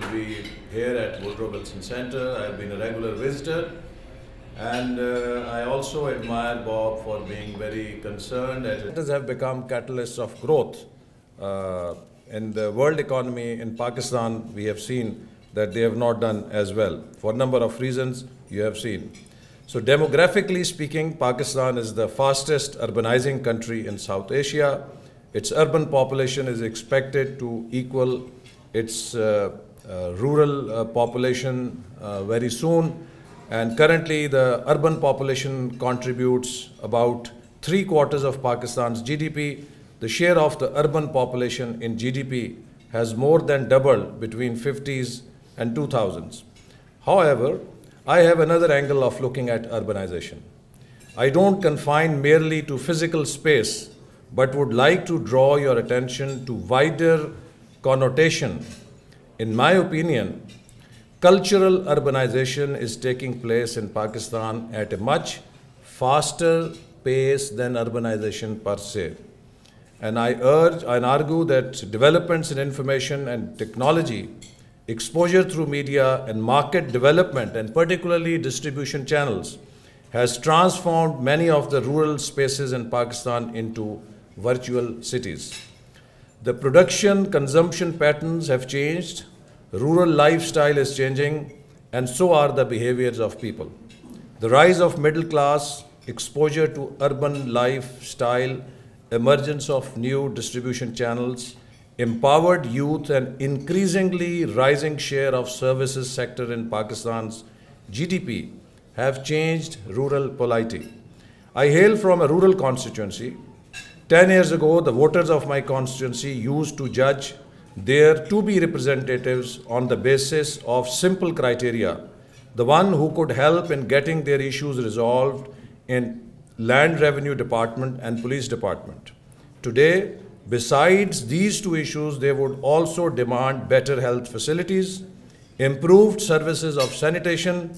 to be here at Woodrow Wilson Center. I've been a regular visitor and uh, I also admire Bob for being very concerned. Centers have become catalysts of growth. Uh, in the world economy in Pakistan, we have seen that they have not done as well for a number of reasons you have seen. So demographically speaking, Pakistan is the fastest urbanizing country in South Asia. Its urban population is expected to equal its uh, uh, rural uh, population uh, very soon. And currently, the urban population contributes about three quarters of Pakistan's GDP. The share of the urban population in GDP has more than doubled between 50s and 2000s. However, I have another angle of looking at urbanization. I don't confine merely to physical space, but would like to draw your attention to wider connotation in my opinion, cultural urbanization is taking place in Pakistan at a much faster pace than urbanization per se. And I urge and argue that developments in information and technology, exposure through media, and market development, and particularly distribution channels, has transformed many of the rural spaces in Pakistan into virtual cities. The production consumption patterns have changed, rural lifestyle is changing, and so are the behaviors of people. The rise of middle class, exposure to urban lifestyle, emergence of new distribution channels, empowered youth and increasingly rising share of services sector in Pakistan's GDP have changed rural polity. I hail from a rural constituency 10 years ago, the voters of my constituency used to judge their to be representatives on the basis of simple criteria. The one who could help in getting their issues resolved in land revenue department and police department. Today, besides these two issues, they would also demand better health facilities, improved services of sanitation,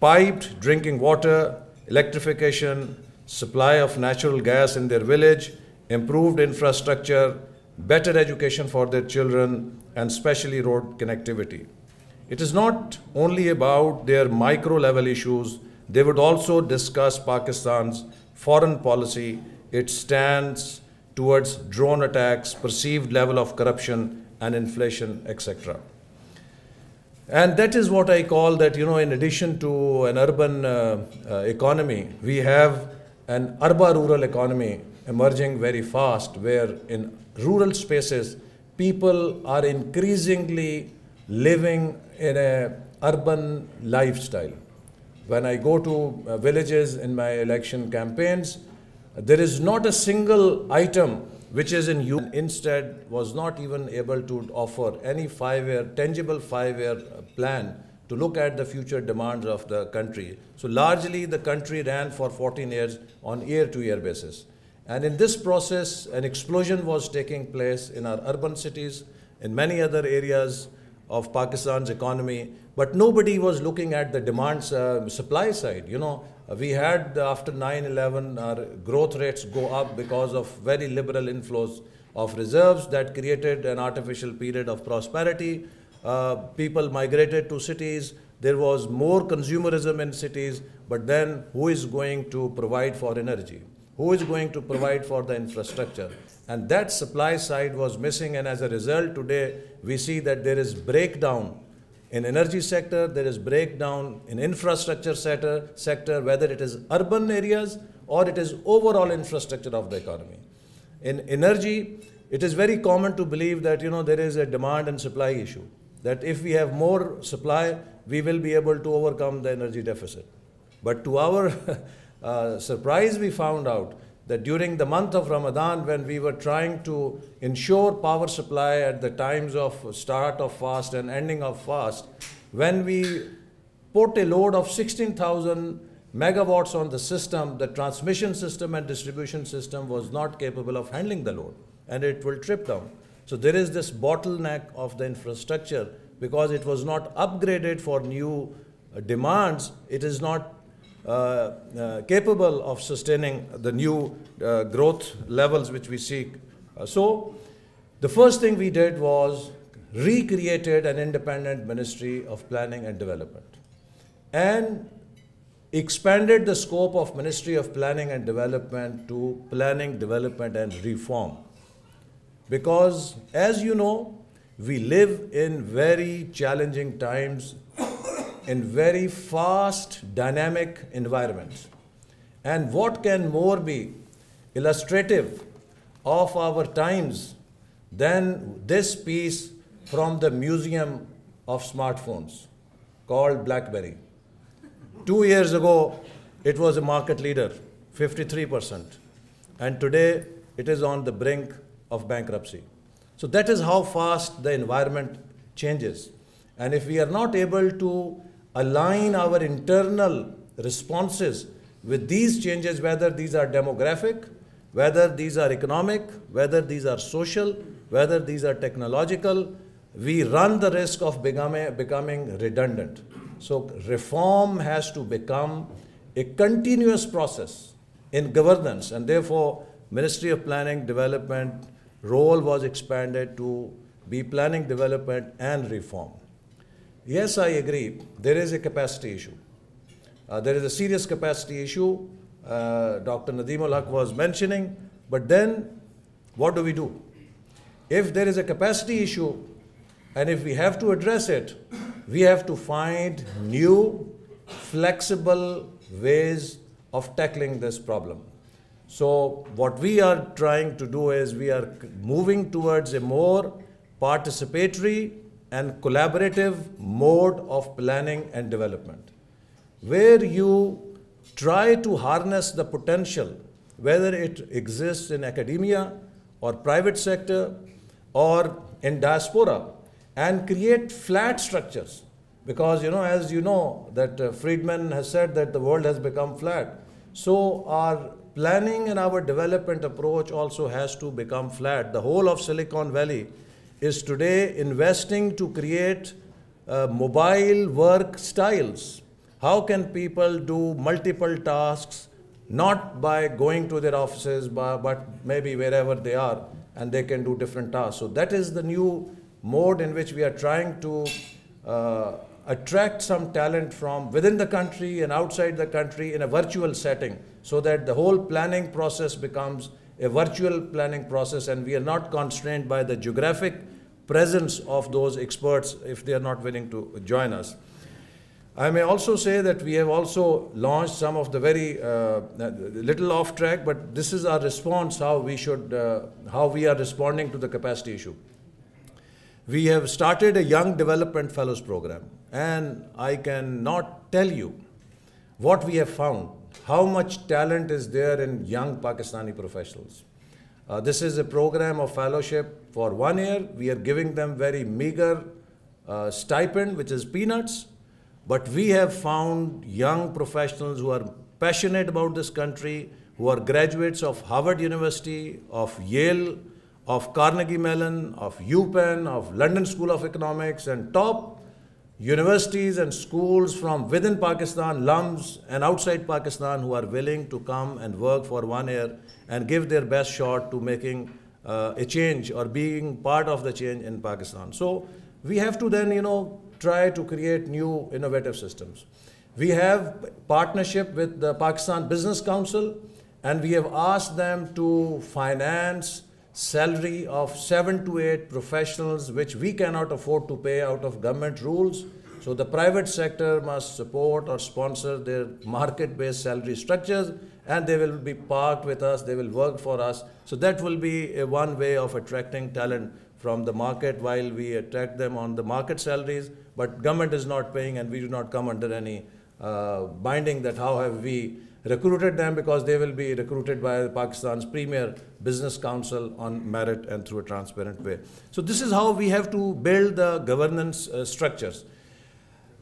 piped drinking water, electrification, supply of natural gas in their village, improved infrastructure, better education for their children, and especially road connectivity. It is not only about their micro level issues, they would also discuss Pakistan's foreign policy, its stance towards drone attacks, perceived level of corruption and inflation, etc. And that is what I call that, you know, in addition to an urban uh, uh, economy, we have an urban rural economy emerging very fast, where in rural spaces, people are increasingly living in a urban lifestyle. When I go to uh, villages in my election campaigns, there is not a single item which is in you instead was not even able to offer any five year tangible five year uh, plan to look at the future demands of the country. So largely the country ran for 14 years on year-to-year -year basis. And in this process, an explosion was taking place in our urban cities, in many other areas of Pakistan's economy, but nobody was looking at the demand uh, supply side. You know, we had after 9/11 our growth rates go up because of very liberal inflows of reserves that created an artificial period of prosperity uh, people migrated to cities, there was more consumerism in cities, but then who is going to provide for energy? Who is going to provide for the infrastructure? And that supply side was missing, and as a result, today we see that there is breakdown in energy sector, there is breakdown in infrastructure sector, sector whether it is urban areas or it is overall infrastructure of the economy. In energy, it is very common to believe that you know there is a demand and supply issue that if we have more supply, we will be able to overcome the energy deficit. But to our uh, surprise, we found out that during the month of Ramadan, when we were trying to ensure power supply at the times of start of fast and ending of fast, when we put a load of 16,000 megawatts on the system, the transmission system and distribution system was not capable of handling the load, and it will trip down. So there is this bottleneck of the infrastructure because it was not upgraded for new uh, demands. It is not uh, uh, capable of sustaining the new uh, growth levels which we seek. Uh, so the first thing we did was recreated an independent ministry of planning and development and expanded the scope of ministry of planning and development to planning development and reform because as you know, we live in very challenging times, in very fast, dynamic environments. And what can more be illustrative of our times than this piece from the Museum of Smartphones called BlackBerry. Two years ago, it was a market leader, 53%. And today, it is on the brink of bankruptcy. So that is how fast the environment changes. And if we are not able to align our internal responses with these changes, whether these are demographic, whether these are economic, whether these are social, whether these are technological, we run the risk of becoming, becoming redundant. So reform has to become a continuous process in governance and therefore Ministry of Planning, Development, role was expanded to be planning development and reform. Yes, I agree, there is a capacity issue. Uh, there is a serious capacity issue, uh, Dr. Nadim al Haq was mentioning, but then what do we do? If there is a capacity issue and if we have to address it, we have to find new, flexible ways of tackling this problem. So, what we are trying to do is we are moving towards a more participatory and collaborative mode of planning and development, where you try to harness the potential, whether it exists in academia or private sector or in diaspora, and create flat structures. Because, you know, as you know, that uh, Friedman has said that the world has become flat. So, our planning and our development approach also has to become flat. The whole of Silicon Valley is today investing to create uh, mobile work styles. How can people do multiple tasks, not by going to their offices, but maybe wherever they are, and they can do different tasks. So that is the new mode in which we are trying to uh, attract some talent from within the country and outside the country in a virtual setting so that the whole planning process becomes a virtual planning process and we are not constrained by the geographic presence of those experts if they are not willing to join us. I may also say that we have also launched some of the very uh, little off track, but this is our response how we should, uh, how we are responding to the capacity issue we have started a Young Development Fellows program, and I cannot tell you what we have found, how much talent is there in young Pakistani professionals. Uh, this is a program of fellowship for one year. We are giving them very meager uh, stipend, which is peanuts, but we have found young professionals who are passionate about this country, who are graduates of Harvard University, of Yale of Carnegie Mellon, of UPenn, of London School of Economics, and top universities and schools from within Pakistan, lums and outside Pakistan who are willing to come and work for one year and give their best shot to making uh, a change or being part of the change in Pakistan. So we have to then, you know, try to create new innovative systems. We have partnership with the Pakistan Business Council and we have asked them to finance salary of seven to eight professionals, which we cannot afford to pay out of government rules. So the private sector must support or sponsor their market-based salary structures, and they will be parked with us, they will work for us. So that will be one way of attracting talent from the market while we attract them on the market salaries, but government is not paying and we do not come under any uh, binding that how have we recruited them because they will be recruited by Pakistan's premier business council on merit and through a transparent way. So this is how we have to build the governance uh, structures.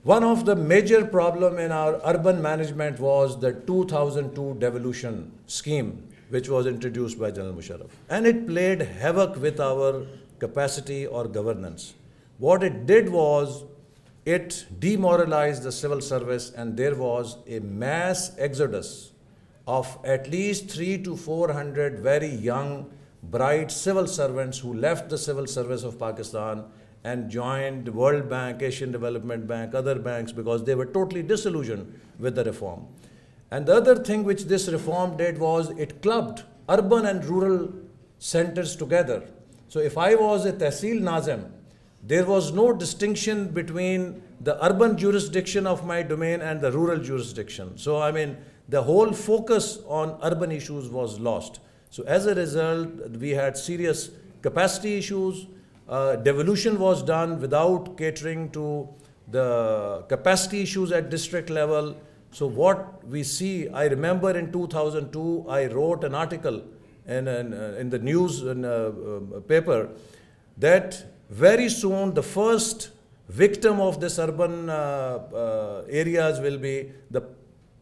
One of the major problem in our urban management was the 2002 devolution scheme, which was introduced by General Musharraf. And it played havoc with our capacity or governance. What it did was it demoralized the civil service and there was a mass exodus of at least three to 400 very young, bright civil servants who left the civil service of Pakistan and joined the World Bank, Asian Development Bank, other banks because they were totally disillusioned with the reform. And the other thing which this reform did was it clubbed urban and rural centers together. So if I was a Tehsil Nazim, there was no distinction between the urban jurisdiction of my domain and the rural jurisdiction. So, I mean, the whole focus on urban issues was lost. So, as a result, we had serious capacity issues. Uh, devolution was done without catering to the capacity issues at district level. So, what we see, I remember in 2002, I wrote an article in, in, in the news in a, uh, uh, paper that very soon the first victim of this urban uh, uh, areas will be the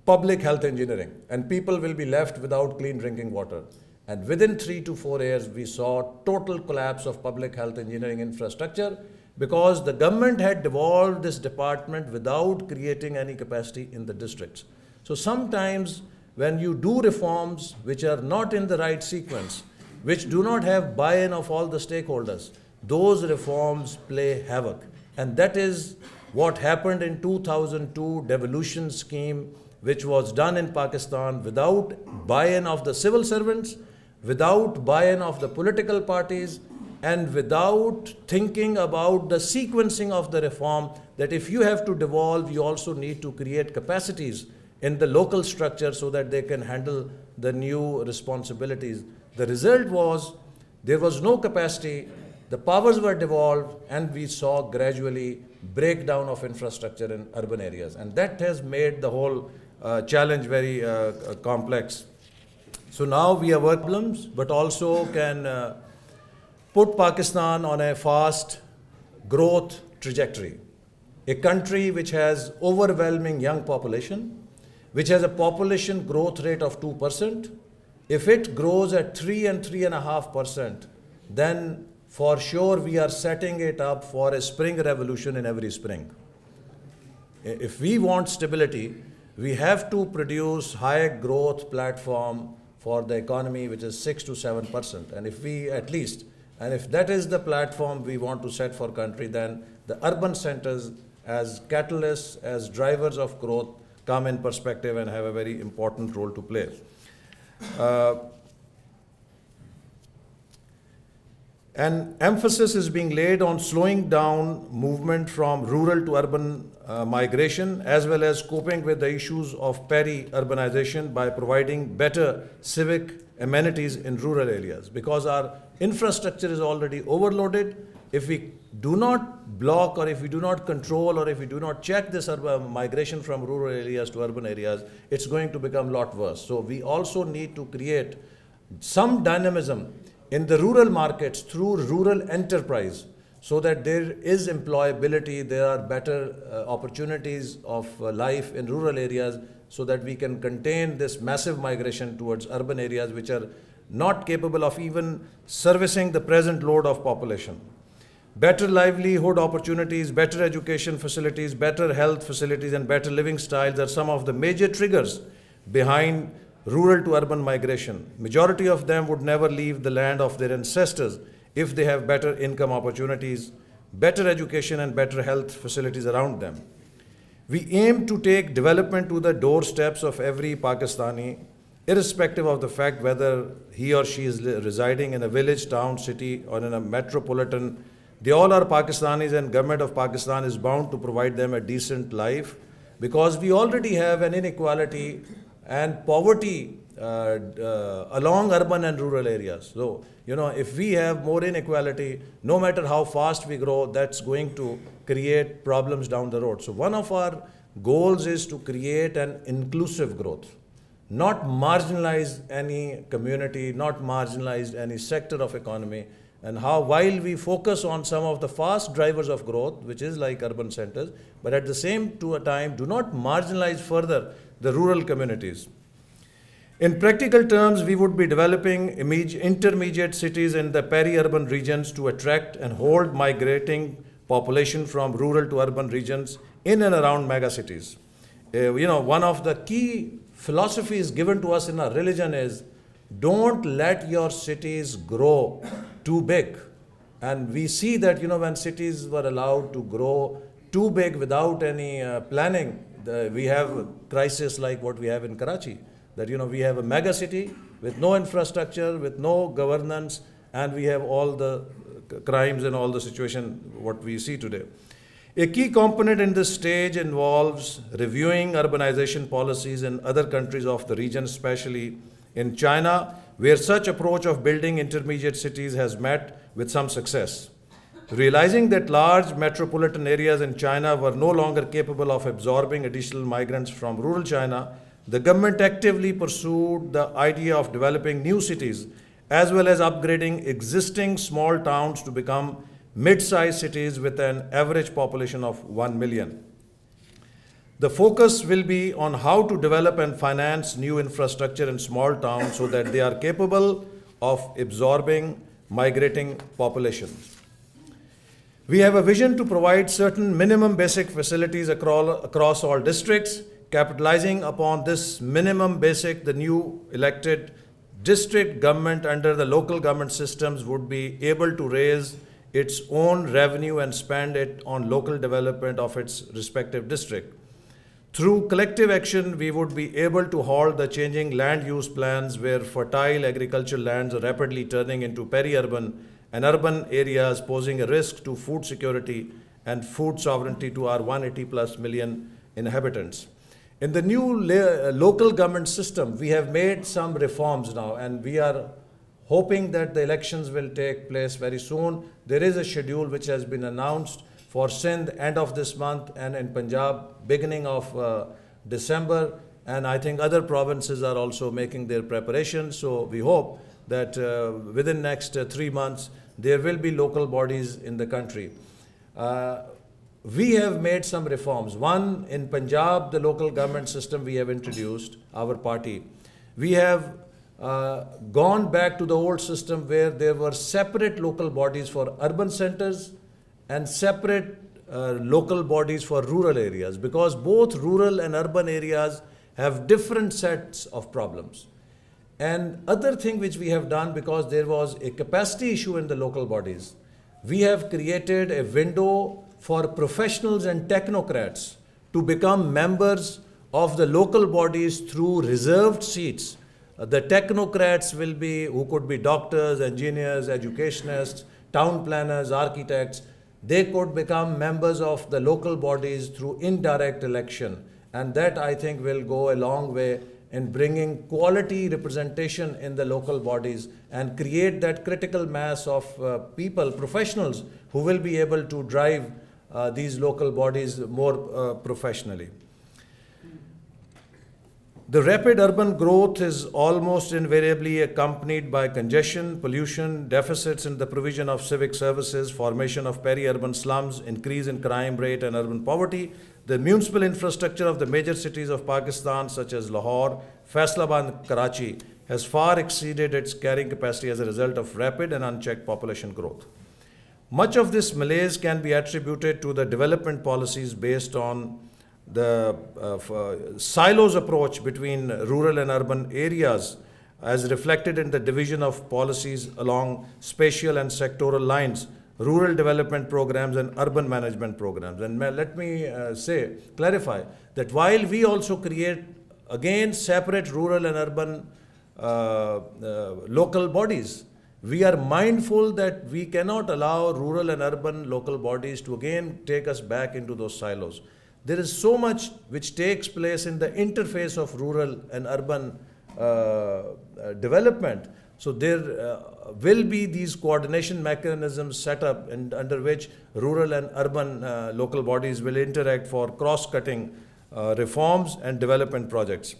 public health engineering and people will be left without clean drinking water and within 3 to 4 years we saw total collapse of public health engineering infrastructure because the government had devolved this department without creating any capacity in the districts so sometimes when you do reforms which are not in the right sequence which do not have buy-in of all the stakeholders those reforms play havoc. And that is what happened in 2002 devolution scheme, which was done in Pakistan without buy-in of the civil servants, without buy-in of the political parties, and without thinking about the sequencing of the reform that if you have to devolve, you also need to create capacities in the local structure so that they can handle the new responsibilities. The result was there was no capacity the powers were devolved and we saw gradually breakdown of infrastructure in urban areas and that has made the whole uh, challenge very uh, uh complex so now we have problems but also can uh, put pakistan on a fast growth trajectory a country which has overwhelming young population which has a population growth rate of 2% if it grows at 3 and 3.5% then for sure, we are setting it up for a spring revolution in every spring. If we want stability, we have to produce high growth platform for the economy, which is 6 to 7 percent. And if we at least, and if that is the platform we want to set for country, then the urban centers as catalysts, as drivers of growth, come in perspective and have a very important role to play. Uh, and emphasis is being laid on slowing down movement from rural to urban uh, migration as well as coping with the issues of peri-urbanization by providing better civic amenities in rural areas because our infrastructure is already overloaded. If we do not block or if we do not control or if we do not check this urban uh, migration from rural areas to urban areas, it's going to become a lot worse. So we also need to create some dynamism in the rural markets through rural enterprise so that there is employability, there are better uh, opportunities of uh, life in rural areas so that we can contain this massive migration towards urban areas which are not capable of even servicing the present load of population. Better livelihood opportunities, better education facilities, better health facilities and better living styles are some of the major triggers behind rural to urban migration. Majority of them would never leave the land of their ancestors if they have better income opportunities, better education and better health facilities around them. We aim to take development to the doorsteps of every Pakistani, irrespective of the fact whether he or she is residing in a village, town, city or in a metropolitan. They all are Pakistanis and government of Pakistan is bound to provide them a decent life because we already have an inequality and poverty uh, uh, along urban and rural areas. So, you know, if we have more inequality, no matter how fast we grow, that's going to create problems down the road. So, one of our goals is to create an inclusive growth not marginalize any community, not marginalize any sector of economy, and how while we focus on some of the fast drivers of growth, which is like urban centers, but at the same to a time do not marginalize further the rural communities. In practical terms, we would be developing intermediate cities in the peri-urban regions to attract and hold migrating population from rural to urban regions in and around megacities. Uh, you know, one of the key philosophy is given to us in our religion is don't let your cities grow too big. And we see that, you know, when cities were allowed to grow too big without any uh, planning, the, we have crisis like what we have in Karachi. That, you know, we have a mega city with no infrastructure, with no governance, and we have all the uh, crimes and all the situation what we see today. A key component in this stage involves reviewing urbanization policies in other countries of the region, especially in China, where such approach of building intermediate cities has met with some success. Realizing that large metropolitan areas in China were no longer capable of absorbing additional migrants from rural China, the government actively pursued the idea of developing new cities as well as upgrading existing small towns to become mid-sized cities with an average population of 1 million. The focus will be on how to develop and finance new infrastructure in small towns so that they are capable of absorbing migrating populations. We have a vision to provide certain minimum basic facilities across, all districts. Capitalizing upon this minimum basic, the new elected district government under the local government systems would be able to raise its own revenue and spend it on local development of its respective district. Through collective action, we would be able to halt the changing land use plans where fertile agricultural lands are rapidly turning into peri-urban and urban areas posing a risk to food security and food sovereignty to our 180 plus million inhabitants. In the new local government system, we have made some reforms now and we are hoping that the elections will take place very soon. There is a schedule which has been announced for Sindh end of this month and in Punjab beginning of uh, December. And I think other provinces are also making their preparations. So we hope that uh, within next uh, three months, there will be local bodies in the country. Uh, we have made some reforms. One, in Punjab, the local government system we have introduced, our party. We have uh, gone back to the old system where there were separate local bodies for urban centers and separate uh, local bodies for rural areas because both rural and urban areas have different sets of problems. And other thing which we have done because there was a capacity issue in the local bodies, we have created a window for professionals and technocrats to become members of the local bodies through reserved seats the technocrats will be who could be doctors, engineers, educationists, town planners, architects. They could become members of the local bodies through indirect election. And that I think will go a long way in bringing quality representation in the local bodies and create that critical mass of uh, people, professionals, who will be able to drive uh, these local bodies more uh, professionally. The rapid urban growth is almost invariably accompanied by congestion, pollution, deficits in the provision of civic services, formation of peri-urban slums, increase in crime rate and urban poverty. The municipal infrastructure of the major cities of Pakistan such as Lahore, Faisalabad and Karachi has far exceeded its carrying capacity as a result of rapid and unchecked population growth. Much of this malaise can be attributed to the development policies based on the uh, uh, silos approach between rural and urban areas as reflected in the division of policies along spatial and sectoral lines, rural development programs and urban management programs. And let me uh, say, clarify that while we also create again separate rural and urban uh, uh, local bodies, we are mindful that we cannot allow rural and urban local bodies to again take us back into those silos there is so much which takes place in the interface of rural and urban uh, uh development. So there uh, will be these coordination mechanisms set up and under which rural and urban uh, local bodies will interact for cross-cutting uh, reforms and development projects.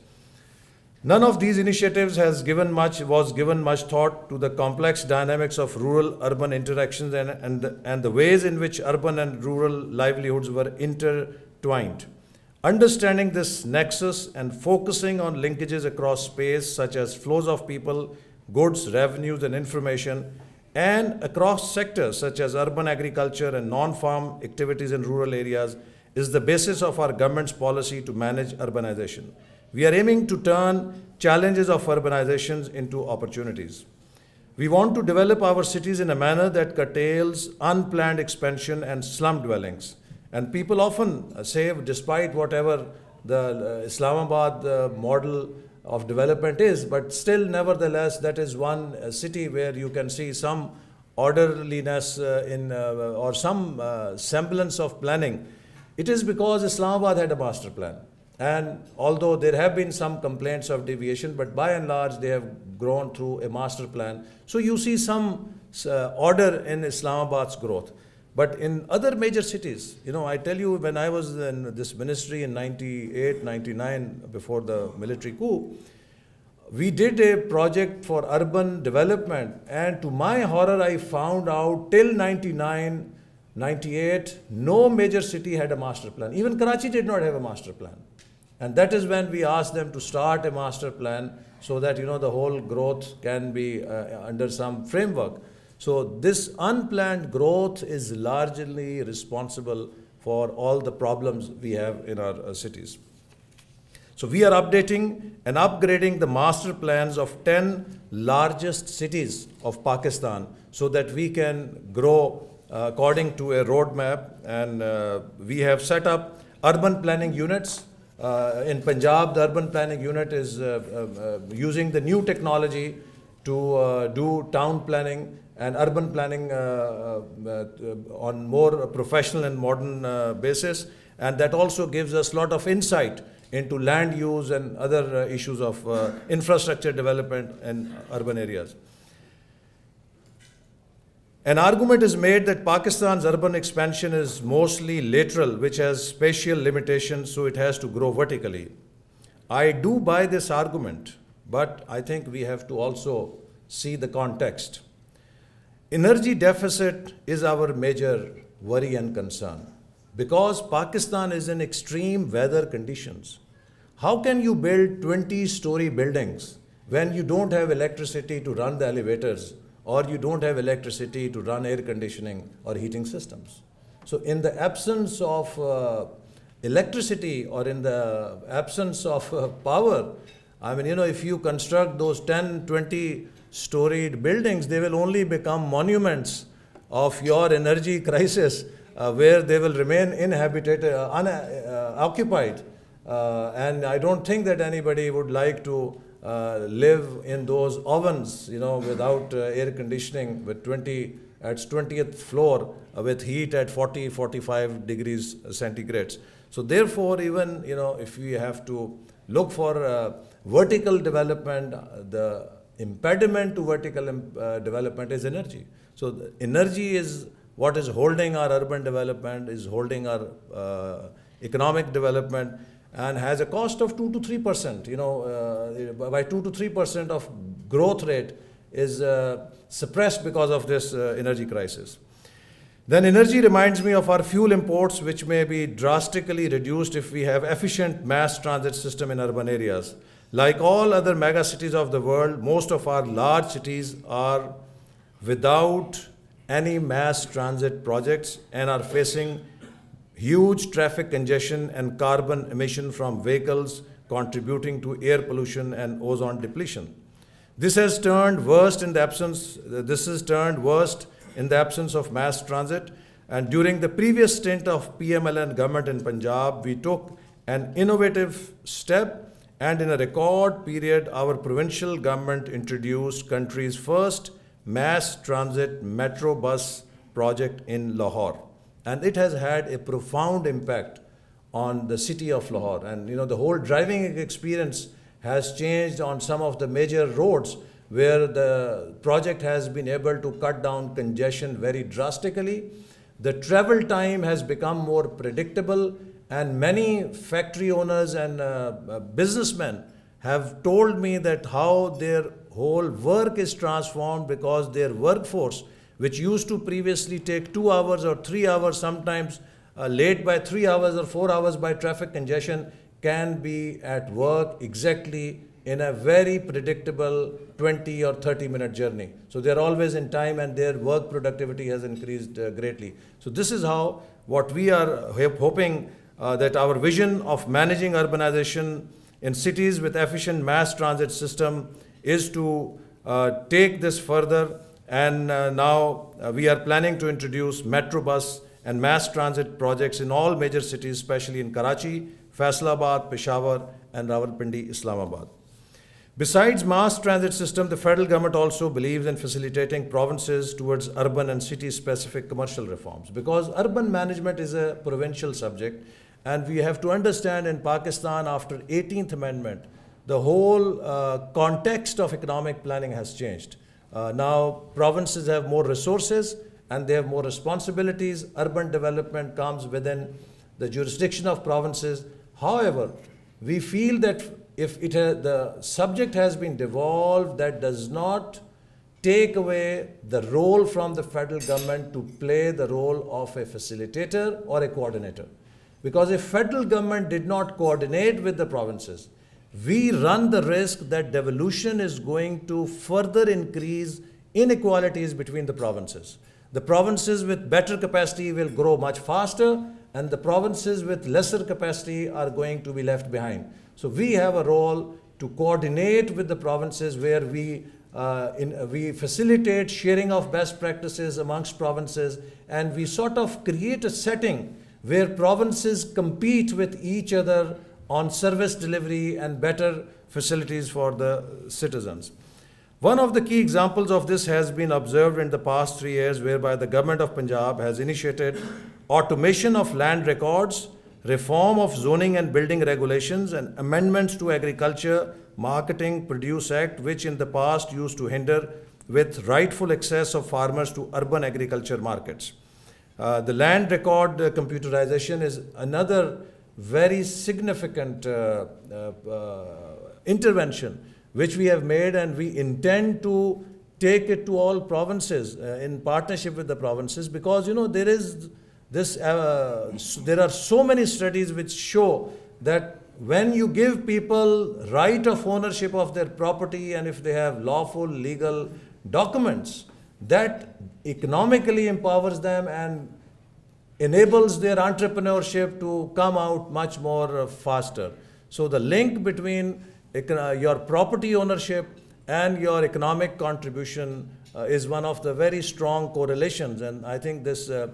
None of these initiatives has given much, was given much thought to the complex dynamics of rural-urban interactions and, and, and the ways in which urban and rural livelihoods were inter twined. Understanding this nexus and focusing on linkages across space, such as flows of people, goods, revenues, and information, and across sectors such as urban agriculture and non farm activities in rural areas, is the basis of our government's policy to manage urbanization. We are aiming to turn challenges of urbanization into opportunities. We want to develop our cities in a manner that curtails unplanned expansion and slum dwellings and people often uh, say, despite whatever the uh, Islamabad uh, model of development is, but still, nevertheless, that is one city where you can see some orderliness in or some semblance of planning. It is because Islamabad had a master plan. And although there have been some complaints of deviation, but by and large they have grown through a master plan. So you see some uh, order in Islamabad's growth. But in other major cities, you know, I tell you, when I was in this ministry in 98, 99, before the military coup, we did a project for urban development. And to my horror, I found out till 99, 98, no major city had a master plan. Even Karachi did not have a master plan. And that is when we asked them to start a master plan so that, you know, the whole growth can be uh, under some framework. So this unplanned growth is largely responsible for all the problems we have in our uh, cities. So we are updating and upgrading the master plans of 10 largest cities of Pakistan so that we can grow uh, according to a roadmap. And uh, we have set up urban planning units. Uh, in Punjab, the urban planning unit is uh, uh, uh, using the new technology to do town planning and urban planning uh, uh, uh, on more professional and modern basis. And that also gives us a lot of insight into land use and other issues of infrastructure development in urban areas. An argument is made that Pakistan's urban expansion is mostly lateral, which has spatial limitations, so it has to grow vertically. I do buy this argument, but I think we have to also see the context. Energy deficit is our major worry and concern because Pakistan is in extreme weather conditions. How can you build 20 story buildings when you don't have electricity to run the elevators or you don't have electricity to run air conditioning or heating systems? So, in the absence of uh, electricity or in the absence of uh, power, I mean, you know, if you construct those 10, 20 storied buildings, they will only become monuments of your energy crisis uh, where they will remain inhabited, uh, unoccupied. Uh, uh, and I don't think that anybody would like to uh, live in those ovens, you know, without uh, air conditioning with 20, at 20th floor with heat at 40, 45 degrees centigrades. So therefore, even, you know, if we have to look for vertical development, the impediment to vertical um, uh, development is energy. So energy is what is holding our urban development, is holding our uh, economic development, and has a cost of two to three percent. You know, uh, by two to three percent of growth rate is uh, suppressed because of this uh, energy crisis. Then energy reminds me of our fuel imports, which may be drastically reduced if we have efficient mass transit system in urban areas. Like all other mega cities of the world, most of our large cities are without any mass transit projects and are facing huge traffic congestion and carbon emission from vehicles contributing to air pollution and ozone depletion. This has turned worst in the absence this has turned worst in the absence of mass transit and during the previous stint of PML and government in Punjab we took an innovative step and in a record period, our provincial government introduced country's first mass transit metro bus project in Lahore. And it has had a profound impact on the city of Lahore. And you know, the whole driving experience has changed on some of the major roads where the project has been able to cut down congestion very drastically. The travel time has become more predictable and many factory owners and uh, uh, businessmen have told me that how their whole work is transformed because their workforce, which used to previously take two hours or three hours, sometimes uh, late by three hours or four hours by traffic congestion, can be at work exactly in a very predictable 20 or 30 minute journey. So they're always in time and their work productivity has increased uh, greatly. So this is how what we are hoping uh, that our vision of managing urbanization in cities with efficient mass transit system is to uh, take this further and uh, now uh, we are planning to introduce metrobus and mass transit projects in all major cities especially in Karachi, Faisalabad, Peshawar and Rawalpindi, Islamabad. Besides mass transit system, the federal government also believes in facilitating provinces towards urban and city-specific commercial reforms because urban management is a provincial subject and we have to understand in Pakistan after 18th Amendment, the whole uh, context of economic planning has changed. Uh, now provinces have more resources and they have more responsibilities. Urban development comes within the jurisdiction of provinces. However, we feel that if it ha- the subject has been devolved, that does not take away the role from the federal government to play the role of a facilitator or a coordinator. Because if federal government did not coordinate with the provinces, we run the risk that devolution is going to further increase inequalities between the provinces. The provinces with better capacity will grow much faster, and the provinces with lesser capacity are going to be left behind. So we have a role to coordinate with the provinces where we uh, in, uh, we facilitate sharing of best practices amongst provinces and we sort of create a setting where provinces compete with each other on service delivery and better facilities for the citizens. One of the key examples of this has been observed in the past three years, whereby the government of Punjab has initiated automation of land records, reform of zoning and building regulations, and amendments to Agriculture Marketing Produce Act, which in the past used to hinder with rightful access of farmers to urban agriculture markets. Uh, the land record uh, computerization is another very significant uh, uh, uh, intervention which we have made and we intend to take it to all provinces in partnership with the provinces because you know there is this there are so many studies which show that when you give people right of ownership of their property and if they have lawful legal documents that economically empowers them and enables their entrepreneurship to come out much more uh, faster. So the link between uh, your property ownership and your economic contribution uh, is one of the very strong correlations. And I think this uh,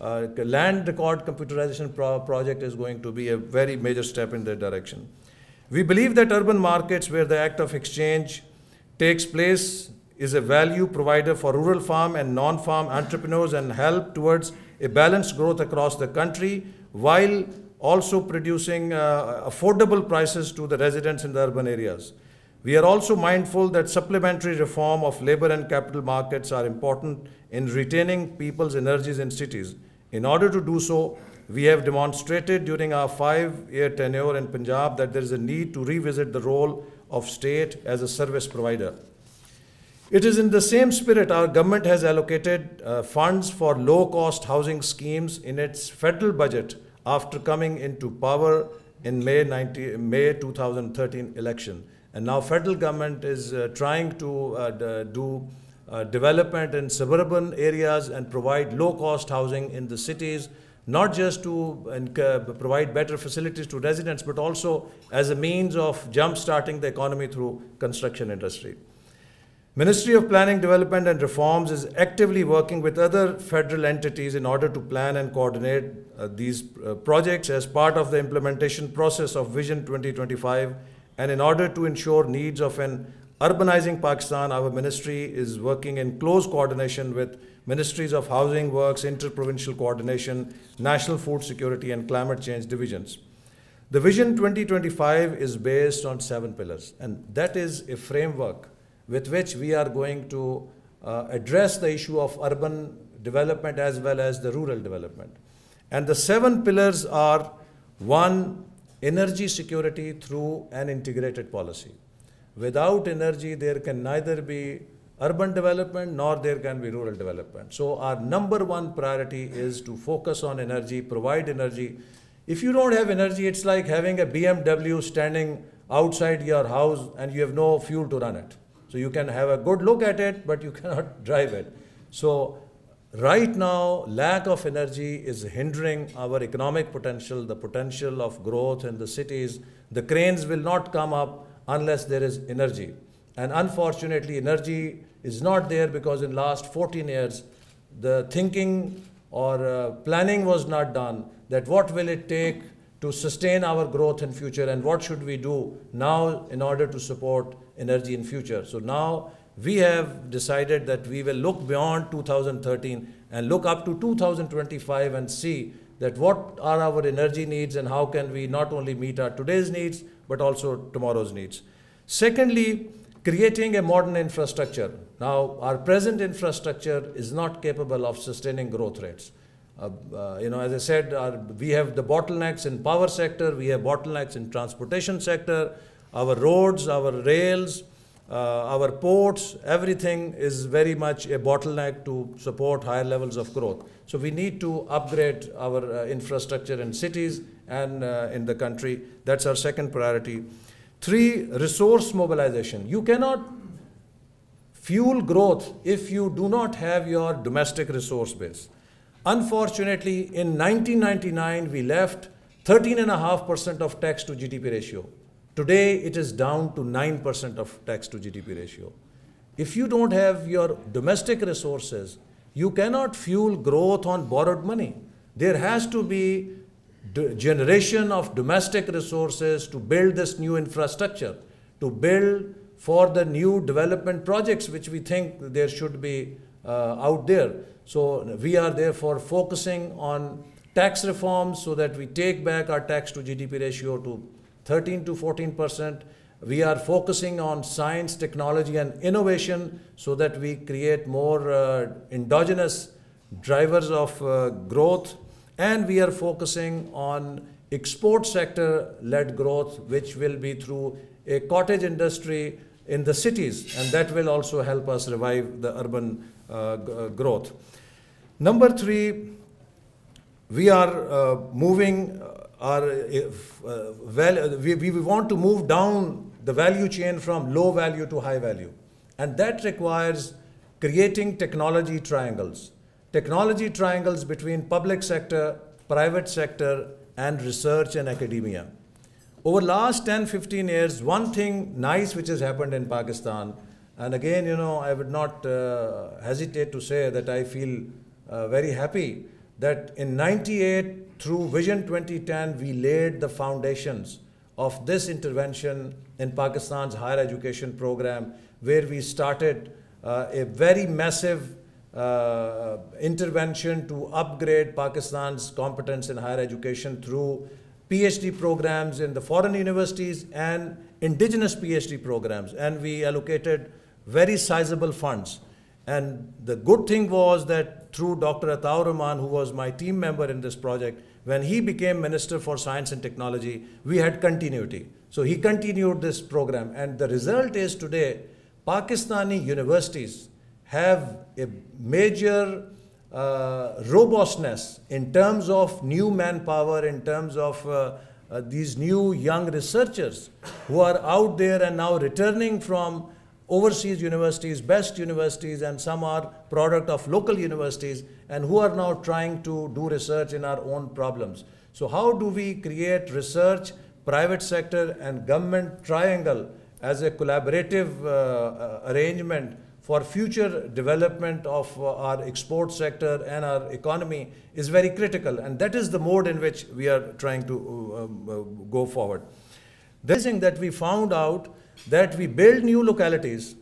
uh, land record computerization pro project is going to be a very major step in that direction. We believe that urban markets where the act of exchange takes place is a value provider for rural farm and non-farm entrepreneurs and help towards a balanced growth across the country while also producing uh, affordable prices to the residents in the urban areas. We are also mindful that supplementary reform of labor and capital markets are important in retaining people's energies in cities. In order to do so, we have demonstrated during our five-year tenure in Punjab that there is a need to revisit the role of state as a service provider. It is in the same spirit our government has allocated uh, funds for low cost housing schemes in its federal budget after coming into power in May, May 2013 election. And now federal government is uh, trying to uh, do uh, development in suburban areas and provide low cost housing in the cities, not just to uh, provide better facilities to residents, but also as a means of jump starting the economy through construction industry. Ministry of Planning, Development and Reforms is actively working with other federal entities in order to plan and coordinate uh, these uh, projects as part of the implementation process of Vision 2025 and in order to ensure needs of an urbanizing Pakistan, our ministry is working in close coordination with Ministries of Housing Works, Interprovincial Coordination, National Food Security and Climate Change divisions. The Vision 2025 is based on seven pillars and that is a framework with which we are going to uh, address the issue of urban development as well as the rural development. And the seven pillars are one, energy security through an integrated policy. Without energy, there can neither be urban development nor there can be rural development. So our number one priority is to focus on energy, provide energy. If you don't have energy, it's like having a BMW standing outside your house and you have no fuel to run it. So you can have a good look at it, but you cannot drive it. So right now, lack of energy is hindering our economic potential, the potential of growth in the cities. The cranes will not come up unless there is energy. And unfortunately, energy is not there because in last 14 years, the thinking or uh, planning was not done that what will it take to sustain our growth in future and what should we do now in order to support energy in future. So now we have decided that we will look beyond 2013 and look up to 2025 and see that what are our energy needs and how can we not only meet our today's needs but also tomorrow's needs. Secondly, creating a modern infrastructure. Now, our present infrastructure is not capable of sustaining growth rates. Uh, uh, you know, as I said, our, we have the bottlenecks in power sector, we have bottlenecks in transportation sector, our roads, our rails, uh, our ports, everything is very much a bottleneck to support higher levels of growth. So we need to upgrade our infrastructure in cities and in the country. That's our second priority. Three, resource mobilization. You cannot fuel growth if you do not have your domestic resource base. Unfortunately, in 1999, we left 13.5% of tax to GDP ratio. Today, it is down to 9% of tax to GDP ratio. If you don't have your domestic resources, you cannot fuel growth on borrowed money. There has to be generation of domestic resources to build this new infrastructure, to build for the new development projects which we think there should be uh, out there. So we are therefore focusing on tax reforms so that we take back our tax to GDP ratio to 13 to 14 percent. We are focusing on science, technology, and innovation so that we create more uh, endogenous drivers of uh, growth. And we are focusing on export sector led growth, which will be through a cottage industry in the cities, and that will also help us revive the urban uh, uh, growth. Number three, we are uh, moving our well, we, we want to move down the value chain from low value to high value. And that requires creating technology triangles. Technology triangles between public sector, private sector, and research and academia. Over the last 10, 15 years, one thing nice which has happened in Pakistan and again, you know, I would not uh, hesitate to say that I feel uh, very happy that in 98, through Vision 2010, we laid the foundations of this intervention in Pakistan's higher education program, where we started uh, a very massive uh, intervention to upgrade Pakistan's competence in higher education through PhD programs in the foreign universities and indigenous PhD programs. And we allocated very sizable funds. And the good thing was that through Dr. Ataur Rahman, who was my team member in this project, when he became Minister for Science and Technology, we had continuity. So he continued this program. And the result is today, Pakistani universities have a major uh, robustness in terms of new manpower, in terms of uh, uh, these new young researchers who are out there and now returning from overseas universities, best universities, and some are product of local universities, and who are now trying to do research in our own problems. So how do we create research, private sector, and government triangle as a collaborative uh, uh arrangement for future development of uh, our export sector and our economy is very critical. And that is the mode in which we are trying to uh, um, uh go forward. The thing that we found out that we build new localities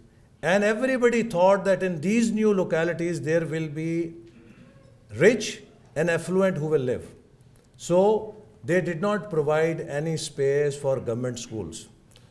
and everybody thought that in these new localities there will be rich and affluent who will live. So they did not provide any space for government schools.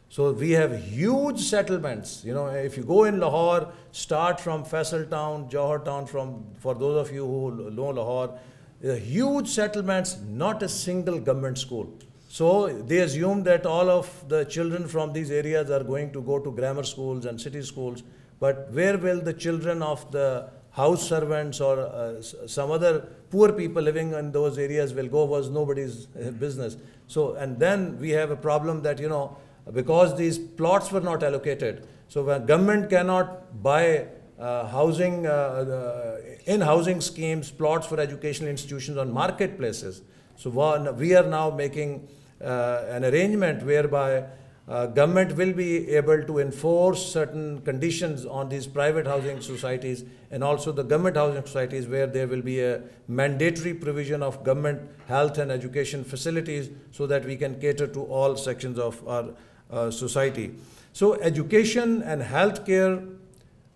So we have huge settlements. You know, if you go in Lahore, start from Faisal town, Johor town, from, for those of you who know Lahore, huge settlements, not a single government school. So they assumed that all of the children from these areas are going to go to grammar schools and city schools, but where will the children of the house servants or uh, some other poor people living in those areas will go was nobody's uh, business. So, and then we have a problem that, you know, because these plots were not allocated, so when government cannot buy uh, housing, uh, in housing schemes, plots for educational institutions on marketplaces. So we are now making uh, an arrangement whereby uh, government will be able to enforce certain conditions on these private housing societies and also the government housing societies where there will be a mandatory provision of government health and education facilities so that we can cater to all sections of our uh, society. So education and healthcare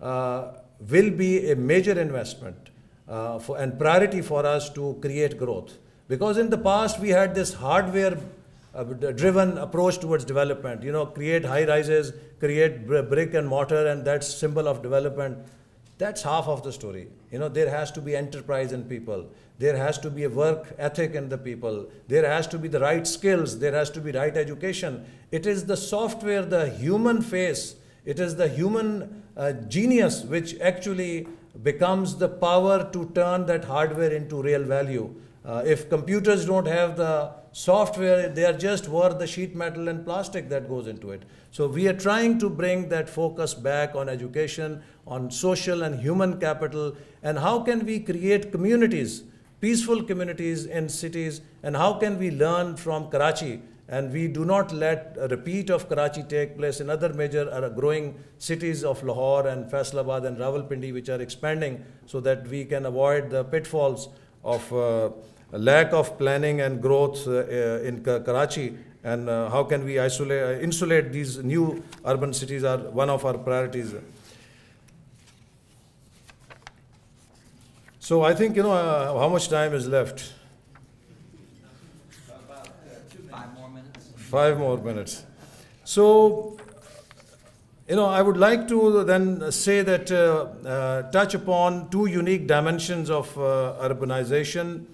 uh, will be a major investment uh, for, and priority for us to create growth. Because in the past we had this hardware uh, driven approach towards development. You know, create high rises, create brick and mortar, and that's symbol of development. That's half of the story. You know, there has to be enterprise in people. There has to be a work ethic in the people. There has to be the right skills. There has to be right education. It is the software, the human face. It is the human uh, genius which actually becomes the power to turn that hardware into real value. Uh, if computers don't have the software, they are just worth the sheet metal and plastic that goes into it. So we are trying to bring that focus back on education, on social and human capital, and how can we create communities, peaceful communities in cities, and how can we learn from Karachi and we do not let a repeat of Karachi take place in other major uh, growing cities of Lahore and Faisalabad and Rawalpindi, which are expanding, so that we can avoid the pitfalls of uh, a lack of planning and growth uh, uh, in Karachi and uh, how can we isolate, insulate these new urban cities are one of our priorities. So I think, you know, uh, how much time is left? five more minutes. Five more minutes. So, you know, I would like to then say that, uh, touch upon two unique dimensions of urbanization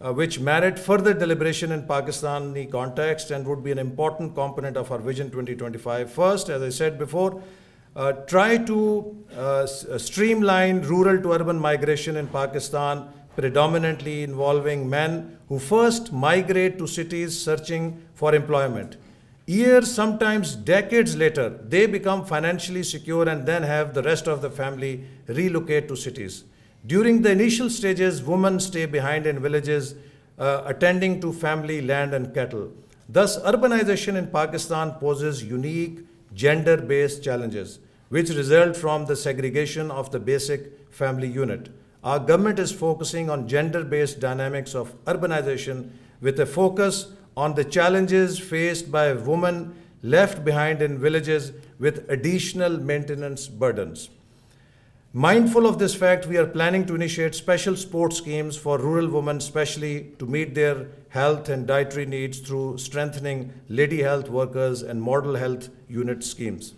uh, which merit further deliberation in Pakistani context and would be an important component of our Vision 2025. First, as I said before, uh, try to uh, uh, streamline rural to urban migration in Pakistan, predominantly involving men who first migrate to cities searching for employment. Years, sometimes decades later, they become financially secure and then have the rest of the family relocate to cities. During the initial stages, women stay behind in villages, uh, attending to family, land, and cattle. Thus, urbanization in Pakistan poses unique gender based challenges, which result from the segregation of the basic family unit. Our government is focusing on gender based dynamics of urbanization with a focus on the challenges faced by women left behind in villages with additional maintenance burdens. Mindful of this fact, we are planning to initiate special sports schemes for rural women, especially to meet their health and dietary needs through strengthening lady health workers and model health unit schemes.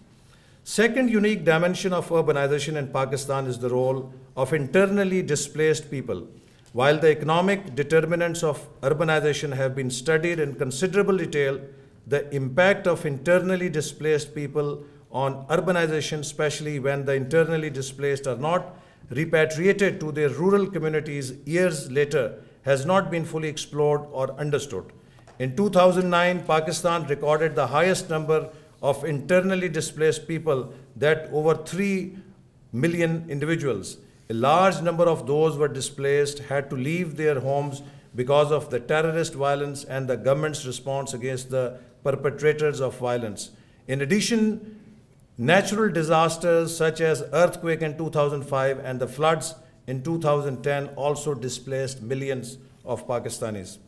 Second unique dimension of urbanization in Pakistan is the role of internally displaced people. While the economic determinants of urbanization have been studied in considerable detail, the impact of internally displaced people on urbanization, especially when the internally displaced are not repatriated to their rural communities years later, has not been fully explored or understood. In 2009, Pakistan recorded the highest number of internally displaced people that over 3 million individuals. A large number of those were displaced, had to leave their homes because of the terrorist violence and the government's response against the perpetrators of violence. In addition, Natural disasters such as earthquake in 2005 and the floods in 2010 also displaced millions of Pakistanis.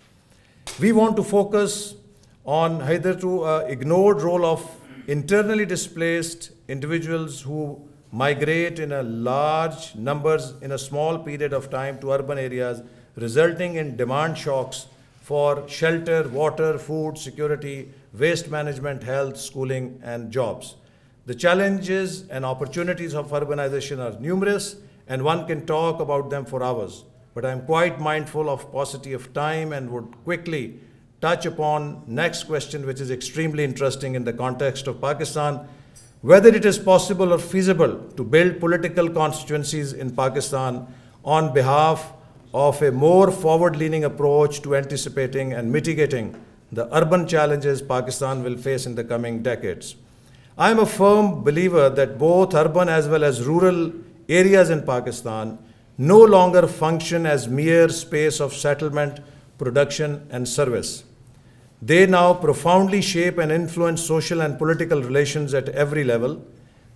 We want to focus on hitherto uh, ignored role of internally displaced individuals who migrate in a large numbers in a small period of time to urban areas, resulting in demand shocks for shelter, water, food, security, waste management, health, schooling, and jobs. The challenges and opportunities of urbanization are numerous, and one can talk about them for hours. But I'm quite mindful of paucity of time and would quickly touch upon next question, which is extremely interesting in the context of Pakistan, whether it is possible or feasible to build political constituencies in Pakistan on behalf of a more forward-leaning approach to anticipating and mitigating the urban challenges Pakistan will face in the coming decades. I'm a firm believer that both urban as well as rural areas in Pakistan no longer function as mere space of settlement, production, and service. They now profoundly shape and influence social and political relations at every level,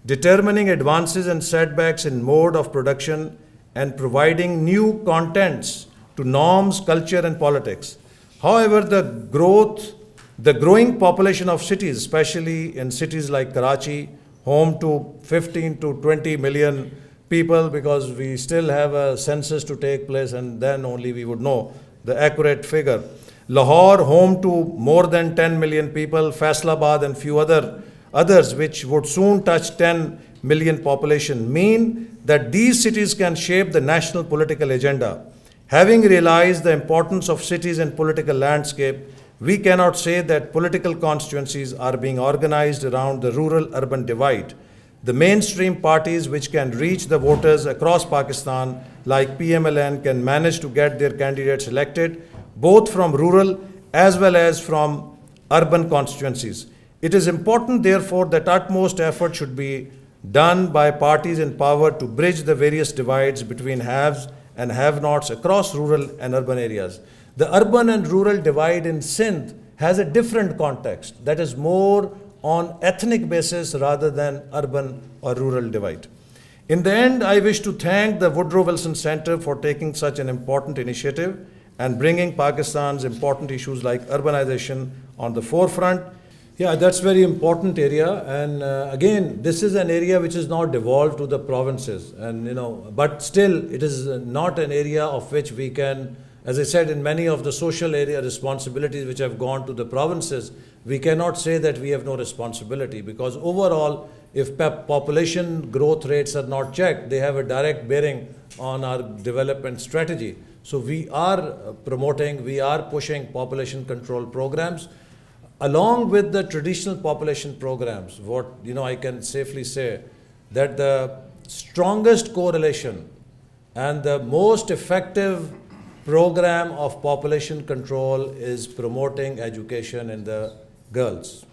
determining advances and setbacks in mode of production and providing new contents to norms, culture, and politics. However, the growth the growing population of cities, especially in cities like Karachi, home to 15 to 20 million people, because we still have a census to take place and then only we would know the accurate figure. Lahore, home to more than 10 million people, Faisalabad and few other others which would soon touch 10 million population mean that these cities can shape the national political agenda. Having realized the importance of cities in political landscape, we cannot say that political constituencies are being organized around the rural urban divide. The mainstream parties which can reach the voters across Pakistan, like PMLN, can manage to get their candidates elected both from rural as well as from urban constituencies. It is important, therefore, that utmost effort should be done by parties in power to bridge the various divides between haves and have nots across rural and urban areas. The urban and rural divide in Sindh has a different context that is more on ethnic basis rather than urban or rural divide. In the end, I wish to thank the Woodrow Wilson Center for taking such an important initiative and bringing Pakistan's important issues like urbanization on the forefront. Yeah, that's very important area. And uh, again, this is an area which is now devolved to the provinces. And you know, but still, it is not an area of which we can as I said, in many of the social area responsibilities which have gone to the provinces, we cannot say that we have no responsibility because overall, if population growth rates are not checked, they have a direct bearing on our development strategy. So we are uh, promoting, we are pushing population control programs along with the traditional population programs. What, you know, I can safely say that the strongest correlation and the most effective program of population control is promoting education in the girls.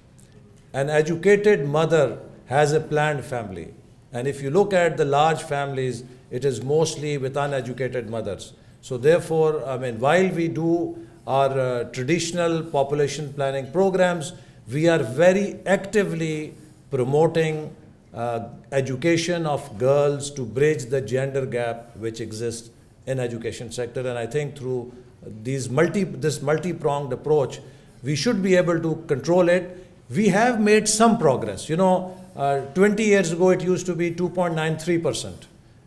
An educated mother has a planned family. And if you look at the large families, it is mostly with uneducated mothers. So therefore, I mean, while we do our uh, traditional population planning programs, we are very actively promoting uh, education of girls to bridge the gender gap which exists in education sector. And I think through these multi, this multi-pronged approach, we should be able to control it. We have made some progress. You know, uh, 20 years ago, it used to be 2.93%.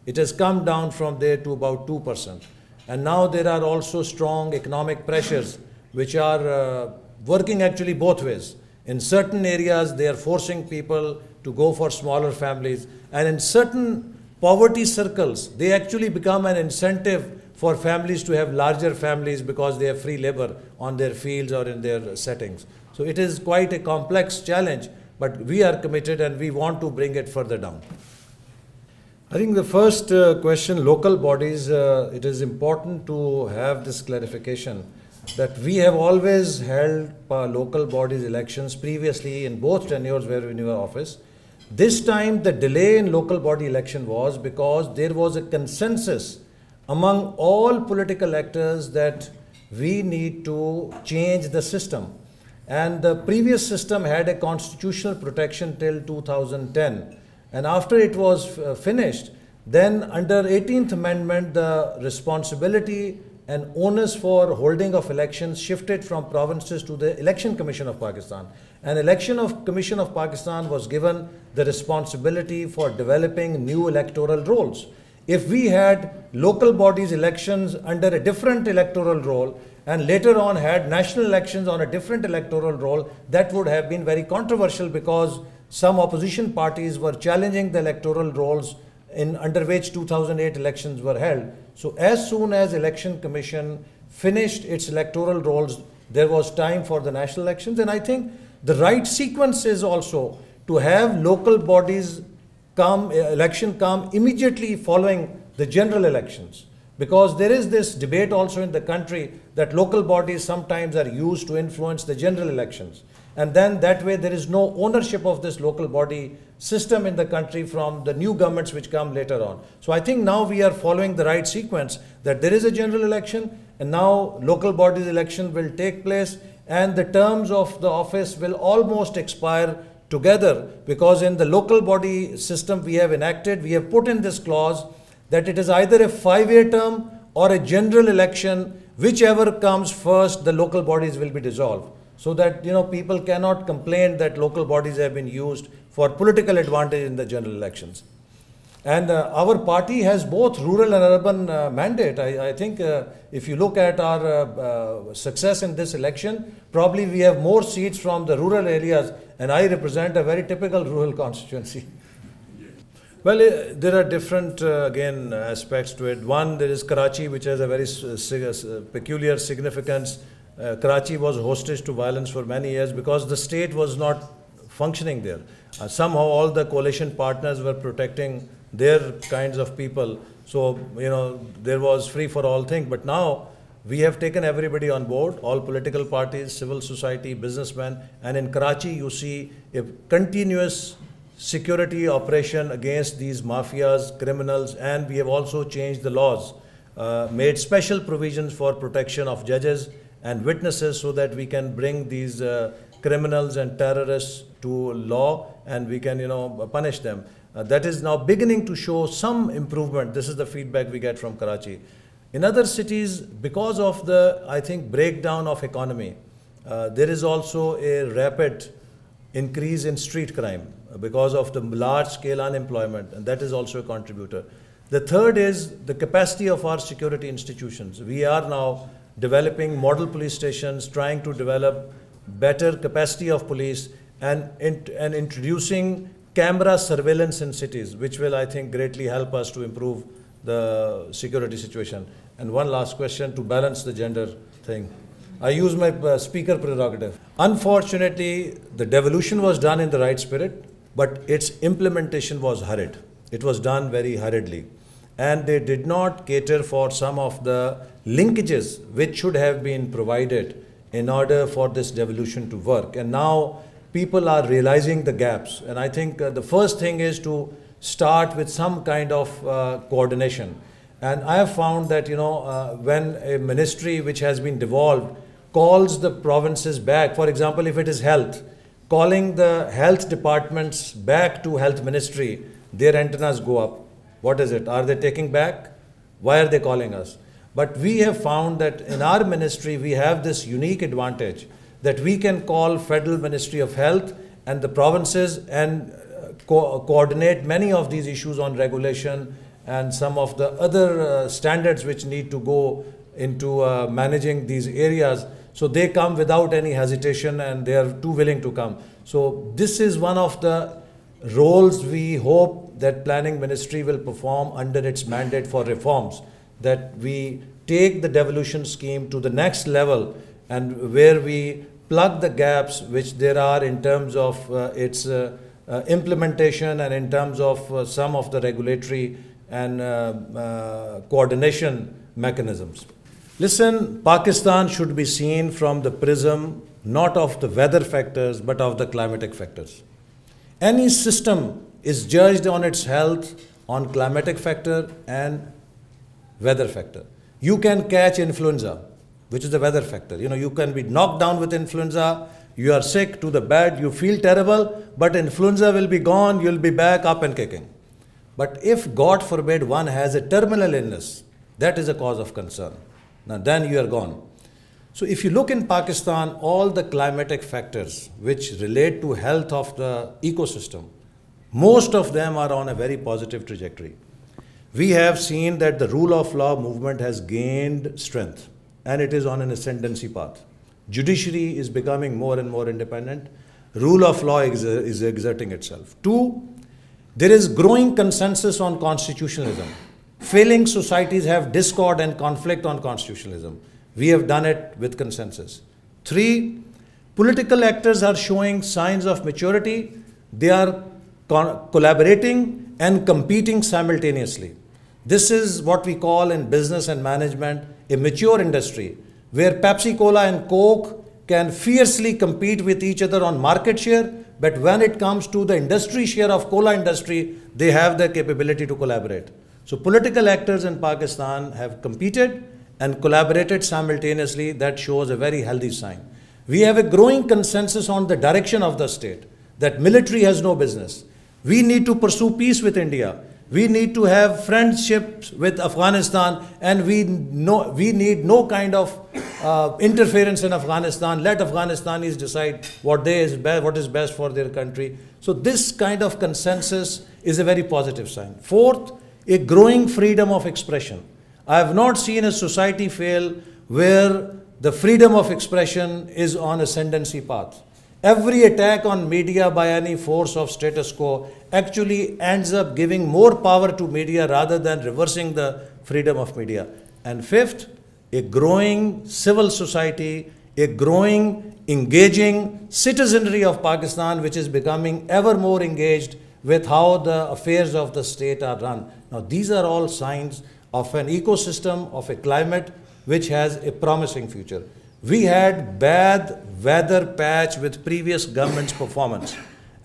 It has come down from there to about 2%. And now there are also strong economic pressures which are uh, working actually both ways. In certain areas, they are forcing people to go for smaller families. And in certain poverty circles, they actually become an incentive for families to have larger families because they have free labor on their fields or in their settings. So it is quite a complex challenge, but we are committed and we want to bring it further down. I think the first uh, question, local bodies, uh, it is important to have this clarification that we have always held uh, local bodies elections previously in both tenures where we knew office. This time, the delay in local body election was because there was a consensus among all political actors that we need to change the system. And the previous system had a constitutional protection till 2010. And after it was uh, finished, then under 18th Amendment, the responsibility and onus for holding of elections shifted from provinces to the Election Commission of Pakistan, an election of Commission of Pakistan was given the responsibility for developing new electoral roles. If we had local bodies elections under a different electoral role and later on had national elections on a different electoral role, that would have been very controversial because some opposition parties were challenging the electoral roles in under which 2008 elections were held. So as soon as election commission finished its electoral roles, there was time for the national elections. And I think the right sequence is also to have local bodies come, uh, election come immediately following the general elections. Because there is this debate also in the country that local bodies sometimes are used to influence the general elections. And then that way there is no ownership of this local body system in the country from the new governments which come later on. So I think now we are following the right sequence that there is a general election and now local bodies election will take place and the terms of the office will almost expire together because in the local body system we have enacted, we have put in this clause that it is either a five-year term or a general election, whichever comes first, the local bodies will be dissolved. So that, you know, people cannot complain that local bodies have been used for political advantage in the general elections. And uh, our party has both rural and urban uh, mandate. I, I think uh, if you look at our uh, uh, success in this election, probably we have more seats from the rural areas, and I represent a very typical rural constituency. well, uh, there are different, again, aspects to it. One, there is Karachi, which has a very peculiar significance. Karachi was hostage to violence for many years because the state was not functioning there. somehow all the coalition partners were protecting their kinds of people. So, you know, there was free for all thing. But now we have taken everybody on board, all political parties, civil society, businessmen. And in Karachi, you see a continuous security operation against these mafias, criminals, and we have also changed the laws, uh, made special provisions for protection of judges and witnesses so that we can bring these uh, criminals and terrorists to law and we can, you know, punish them uh, that is now beginning to show some improvement. This is the feedback we get from Karachi. In other cities, because of the, I think, breakdown of economy, uh, there is also a rapid increase in street crime because of the large scale unemployment, and that is also a contributor. The third is the capacity of our security institutions. We are now developing model police stations, trying to develop better capacity of police, and, and introducing camera surveillance in cities, which will, I think, greatly help us to improve the security situation. And one last question to balance the gender thing. I use my uh, speaker prerogative. Unfortunately, the devolution was done in the right spirit, but its implementation was hurried. It was done very hurriedly. And they did not cater for some of the linkages which should have been provided in order for this devolution to work. And now people are realizing the gaps. And I think uh, the first thing is to start with some kind of uh, coordination. And I have found that, you know, uh, when a ministry which has been devolved calls the provinces back, for example, if it is health, calling the health departments back to health ministry, their antennas go up. What is it? Are they taking back? Why are they calling us? But we have found that in our ministry, we have this unique advantage that we can call Federal Ministry of Health and the provinces and uh, co coordinate many of these issues on regulation and some of the other uh, standards which need to go into uh, managing these areas. So they come without any hesitation and they are too willing to come. So this is one of the roles we hope that planning ministry will perform under its mandate for reforms that we take the devolution scheme to the next level and where we plug the gaps which there are in terms of uh, its uh, uh, implementation and in terms of some of the regulatory and coordination mechanisms. Listen, Pakistan should be seen from the prism not of the weather factors but of the climatic factors. Any system is judged on its health on climatic factor and weather factor. You can catch influenza which is the weather factor. You know, you can be knocked down with influenza, you are sick to the bed, you feel terrible, but influenza will be gone, you'll be back up and kicking. But if, God forbid, one has a terminal illness, that is a cause of concern. Now, then you are gone. So, if you look in Pakistan, all the climatic factors which relate to health of the ecosystem, most of them are on a very positive trajectory. We have seen that the rule of law movement has gained strength and it is on an ascendancy path. Judiciary is becoming more and more independent. Rule of law is, is exerting itself. Two, there is growing consensus on constitutionalism. Failing societies have discord and conflict on constitutionalism. We have done it with consensus. Three, political actors are showing signs of maturity. They are collaborating and competing simultaneously. This is what we call in business and management a mature industry where Pepsi Cola and Coke can fiercely compete with each other on market share, but when it comes to the industry share of cola industry, they have the capability to collaborate. So political actors in Pakistan have competed and collaborated simultaneously. That shows a very healthy sign. We have a growing consensus on the direction of the state, that military has no business. We need to pursue peace with India. We need to have friendships with Afghanistan and we, no, we need no kind of uh, interference in Afghanistan. Let Afghanistanis decide what, they is be- what is best for their country. So, this kind of consensus is a very positive sign. Fourth, a growing freedom of expression. I have not seen a society fail where the freedom of expression is on ascendancy path every attack on media by any force of status quo actually ends up giving more power to media rather than reversing the freedom of media. And fifth, a growing civil society, a growing, engaging citizenry of Pakistan, which is becoming ever more engaged with how the affairs of the state are run. Now, these are all signs of an ecosystem, of a climate which has a promising future. We had bad weather patch with previous government's performance.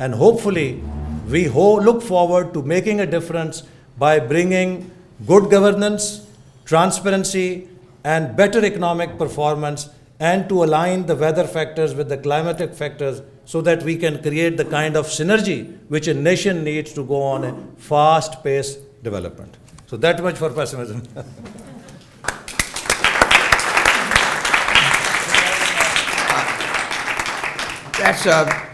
And hopefully, we ho look forward to making a difference by bringing good governance, transparency, and better economic performance and to align the weather factors with the climatic factors so that we can create the kind of synergy which a nation needs to go on a fast-paced development. So that much for pessimism. That's a uh,